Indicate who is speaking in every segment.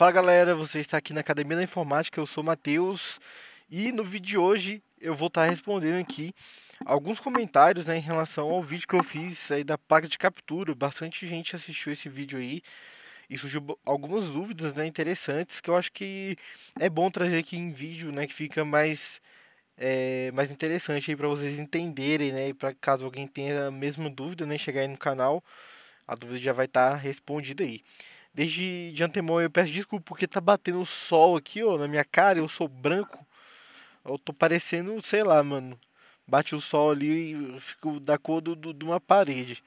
Speaker 1: Fala galera, você está aqui na Academia da Informática, eu sou o Matheus e no vídeo de hoje eu vou estar respondendo aqui alguns comentários né, em relação ao vídeo que eu fiz aí da placa de captura. Bastante gente assistiu esse vídeo aí e surgiu algumas dúvidas né, interessantes que eu acho que é bom trazer aqui em vídeo, né, que fica mais, é, mais interessante para vocês entenderem, né, e para caso alguém tenha a mesma dúvida, né, chegar aí no canal, a dúvida já vai estar respondida aí. Desde de antemão eu peço desculpa porque tá batendo sol aqui, ó, na minha cara, eu sou branco. Eu tô parecendo, sei lá, mano. Bate o sol ali e fico da cor do, do, de uma parede.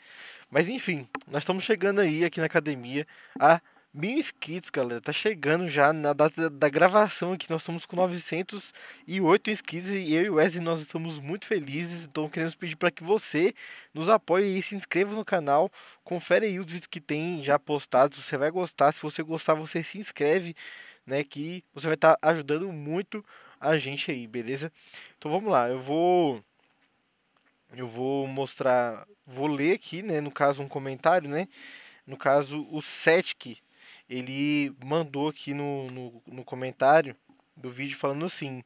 Speaker 1: Mas enfim, nós estamos chegando aí aqui na academia a Mil inscritos, galera. Tá chegando já na data da gravação aqui. Nós estamos com 908 inscritos e eu e o Wesley nós estamos muito felizes. Então queremos pedir para que você nos apoie e se inscreva no canal. Confere aí os vídeos que tem já postados. Você vai gostar. Se você gostar, você se inscreve, né? Que você vai estar tá ajudando muito a gente aí, beleza? Então vamos lá. Eu vou eu vou mostrar, vou ler aqui, né, no caso um comentário, né? No caso o Setic ele mandou aqui no, no, no comentário do vídeo falando assim.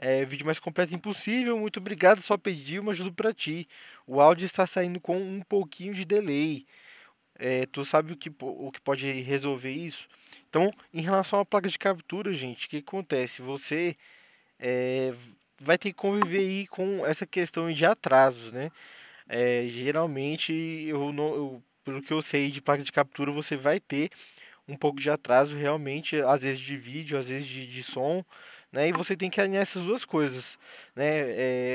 Speaker 1: É, vídeo mais completo impossível, muito obrigado, só pedi uma ajuda para ti. O áudio está saindo com um pouquinho de delay. É, tu sabe o que, o que pode resolver isso? Então, em relação à placa de captura, gente, o que acontece? Você é, vai ter que conviver aí com essa questão de atrasos, né? É, geralmente, eu não, eu, pelo que eu sei de placa de captura, você vai ter um pouco de atraso realmente, às vezes de vídeo, às vezes de, de som, né? E você tem que alinhar essas duas coisas, né?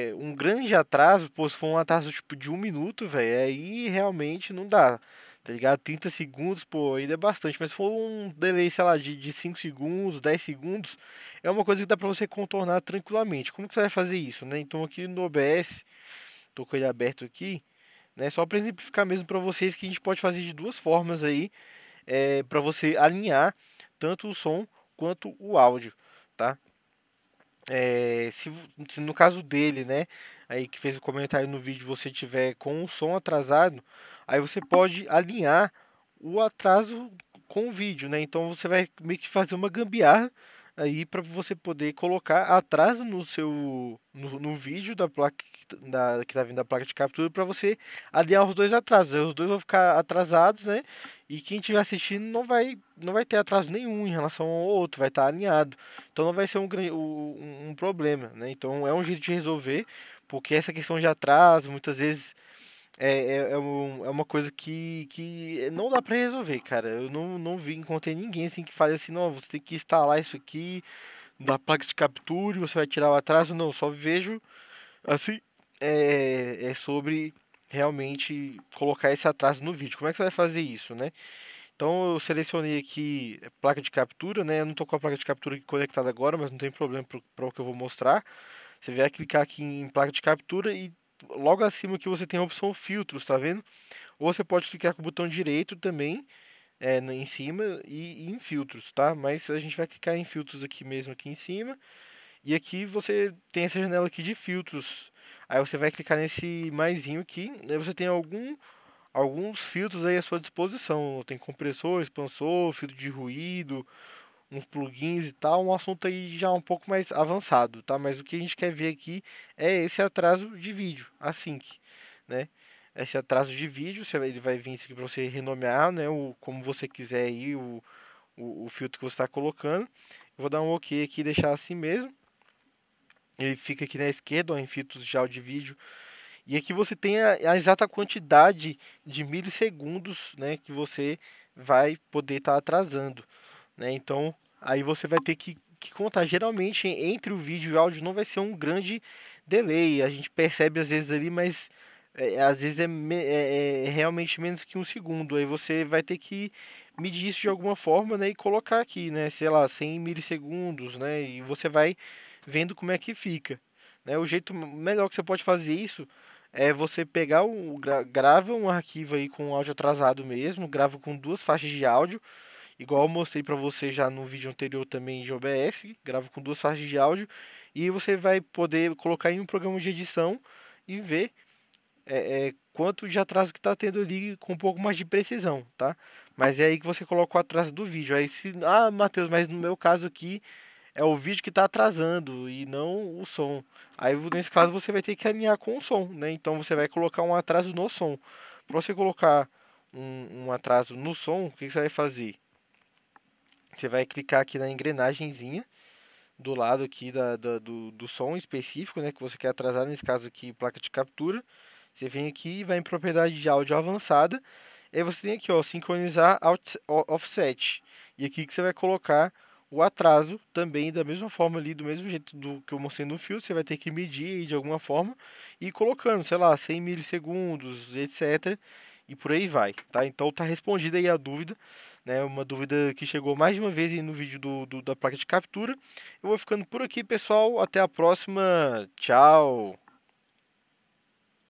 Speaker 1: É, um grande atraso, pô, se for um atraso tipo de um minuto, velho, é aí realmente não dá, tá ligado? 30 segundos, pô, ainda é bastante, mas se for um delay, sei lá, de, de 5 segundos, 10 segundos, é uma coisa que dá pra você contornar tranquilamente. Como que você vai fazer isso, né? Então aqui no OBS, tô com ele aberto aqui, né? Só para exemplificar mesmo para vocês que a gente pode fazer de duas formas aí, é, para você alinhar tanto o som quanto o áudio, tá? É, se, se, no caso dele, né, aí que fez o comentário no vídeo, você tiver com o som atrasado, aí você pode alinhar o atraso com o vídeo, né? Então você vai meio que fazer uma gambiarra aí para você poder colocar atrás no seu no, no vídeo da placa que, da, que tá vindo da placa de captura para você alinhar os dois atrasos. Os dois vão ficar atrasados, né? E quem estiver assistindo não vai não vai ter atraso nenhum em relação ao outro, vai estar tá alinhado. Então não vai ser um, um, um problema, né? Então é um jeito de resolver, porque essa questão de atraso muitas vezes é, é, é, um, é, uma coisa que, que não dá para resolver, cara. Eu não, não vi, encontrei ninguém assim que faz assim, não, você tem que instalar isso aqui da placa de captura, você vai tirar o atraso. Não, só vejo assim, é, é sobre realmente colocar esse atraso no vídeo. Como é que você vai fazer isso, né? Então eu selecionei aqui placa de captura, né? Eu não tô com a placa de captura conectada agora, mas não tem problema para o que eu vou mostrar. Você vai clicar aqui em placa de captura e logo acima que você tem a opção filtros, tá vendo? Ou você pode clicar com o botão direito também é, em cima e, e, em filtros, tá? Mas a gente vai clicar em filtros aqui mesmo aqui em cima. E aqui você tem essa janela aqui de filtros. Aí você vai clicar nesse maisinho aqui, aí você tem algum alguns filtros aí à sua disposição. Tem compressor, expansor, filtro de ruído, nos plugins e tal, um assunto aí já um pouco mais avançado, tá? Mas o que a gente quer ver aqui é esse atraso de vídeo, a sync, né? Esse atraso de vídeo, se ele vai vir isso aqui para você renomear, né? O, como você quiser aí, o, o, o filtro que você está colocando. vou dar um OK aqui e deixar assim mesmo. Ele fica aqui na esquerda, ó, em filtros de áudio de vídeo. E aqui você tem a, a exata quantidade de milissegundos né, que você vai poder estar tá atrasando. Né? Então, aí você vai ter que, que contar. Geralmente, entre o vídeo e o áudio não vai ser um grande delay. A gente percebe às vezes ali, mas é, às vezes é, é, é, é, realmente menos que um segundo. Aí você vai ter que medir isso de alguma forma né, e colocar aqui, né? Sei lá, 100 milissegundos, né? E você vai vendo como é que fica. Né? O jeito melhor que você pode fazer isso é você pegar o grava um arquivo aí com áudio atrasado mesmo, grava com duas faixas de áudio Igual eu mostrei para você já no vídeo anterior também de OBS, gravo com duas faixas de áudio e você vai poder colocar em um programa de edição e ver é, é, quanto de atraso que está tendo ali com um pouco mais de precisão, tá? Mas é aí que você coloca o atraso do vídeo. Aí se, ah, Matheus, mas no meu caso aqui é o vídeo que está atrasando e não o som. Aí nesse caso você vai ter que alinhar com o som, né? Então você vai colocar um atraso no som. Para você colocar um, um atraso no som, o que, que você vai fazer? Você vai clicar aqui na engrenagemzinha do lado aqui da, da do, do som específico, né, que você quer atrasar, nesse caso aqui, placa de captura. Você vem aqui e vai em propriedade de áudio avançada. E aí você tem aqui, ó, sincronizar out, offset. E aqui que você vai colocar o atraso também da mesma forma ali, do mesmo jeito do que eu mostrei no filtro, você vai ter que medir de alguma forma e colocando, sei lá, 100 milissegundos, etc e por aí vai, tá? Então tá respondida aí a dúvida, né? É uma dúvida que chegou mais de uma vez no vídeo do, do, da placa de captura. Eu vou ficando por aqui, pessoal. Até a próxima. Tchau!